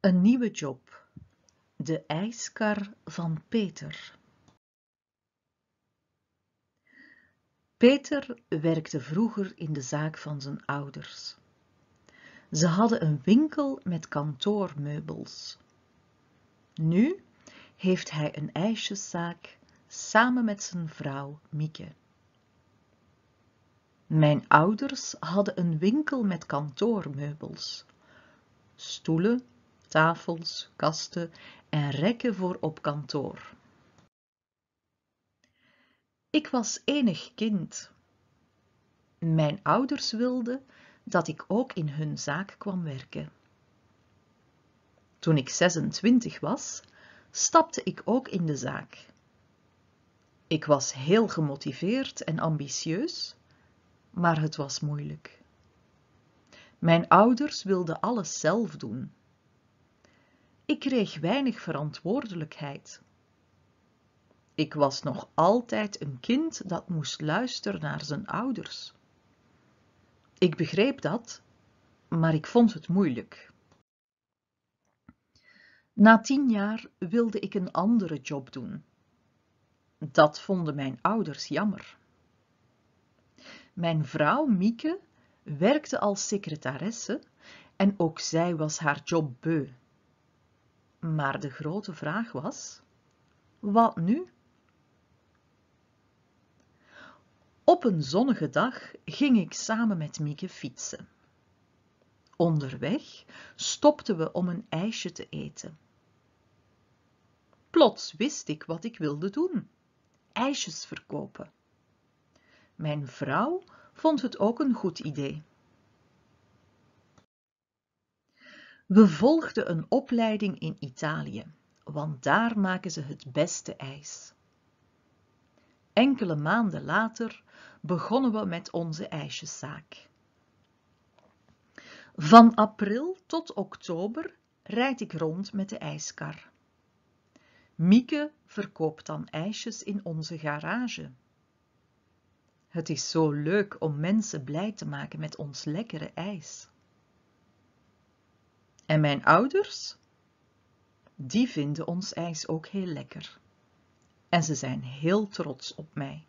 Een nieuwe job. De ijskar van Peter. Peter werkte vroeger in de zaak van zijn ouders. Ze hadden een winkel met kantoormeubels. Nu heeft hij een ijsjeszaak samen met zijn vrouw Mieke. Mijn ouders hadden een winkel met kantoormeubels. Stoelen, tafels, kasten en rekken voor op kantoor. Ik was enig kind. Mijn ouders wilden dat ik ook in hun zaak kwam werken. Toen ik 26 was, stapte ik ook in de zaak. Ik was heel gemotiveerd en ambitieus, maar het was moeilijk. Mijn ouders wilden alles zelf doen. Ik kreeg weinig verantwoordelijkheid. Ik was nog altijd een kind dat moest luisteren naar zijn ouders. Ik begreep dat, maar ik vond het moeilijk. Na tien jaar wilde ik een andere job doen. Dat vonden mijn ouders jammer. Mijn vrouw Mieke werkte als secretaresse en ook zij was haar job beu. Maar de grote vraag was: wat nu? Op een zonnige dag ging ik samen met Mieke fietsen. Onderweg stopten we om een ijsje te eten. Plots wist ik wat ik wilde doen: ijsjes verkopen. Mijn vrouw vond het ook een goed idee. We volgden een opleiding in Italië, want daar maken ze het beste ijs. Enkele maanden later begonnen we met onze ijsjeszaak. Van april tot oktober rijd ik rond met de ijskar. Mieke verkoopt dan ijsjes in onze garage. Het is zo leuk om mensen blij te maken met ons lekkere ijs. En mijn ouders, die vinden ons ijs ook heel lekker. En ze zijn heel trots op mij.